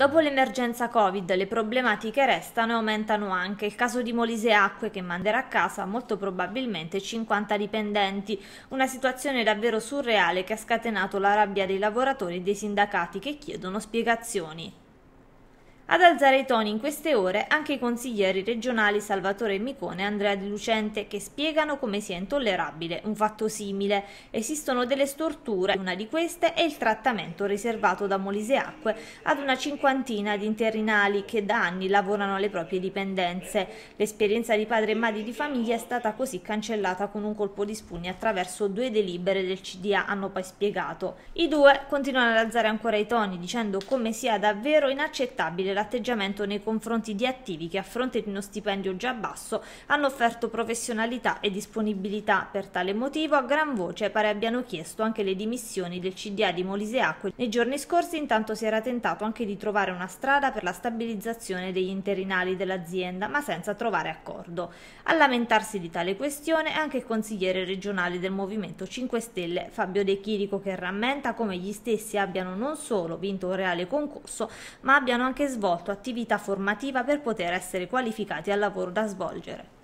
Dopo l'emergenza Covid le problematiche restano e aumentano anche. Il caso di Molise Acque che manderà a casa molto probabilmente 50 dipendenti. Una situazione davvero surreale che ha scatenato la rabbia dei lavoratori e dei sindacati che chiedono spiegazioni. Ad alzare i toni in queste ore anche i consiglieri regionali Salvatore Micone e Andrea Di Lucente che spiegano come sia intollerabile un fatto simile. Esistono delle storture, una di queste è il trattamento riservato da Moliseacque ad una cinquantina di interinali che da anni lavorano alle proprie dipendenze. L'esperienza di padre e madre di famiglia è stata così cancellata con un colpo di spugna attraverso due delibere del CDA, hanno poi spiegato. I due continuano ad alzare ancora i toni dicendo come sia davvero inaccettabile la l'atteggiamento nei confronti di attivi che a fronte di uno stipendio già basso hanno offerto professionalità e disponibilità. Per tale motivo a gran voce pare abbiano chiesto anche le dimissioni del CDA di Molise Acque. Nei giorni scorsi intanto si era tentato anche di trovare una strada per la stabilizzazione degli interinali dell'azienda, ma senza trovare accordo. A lamentarsi di tale questione è anche il consigliere regionale del Movimento 5 Stelle Fabio De Chirico che rammenta come gli stessi abbiano non solo vinto un reale concorso, ma abbiano anche svolto svolto attività formativa per poter essere qualificati al lavoro da svolgere.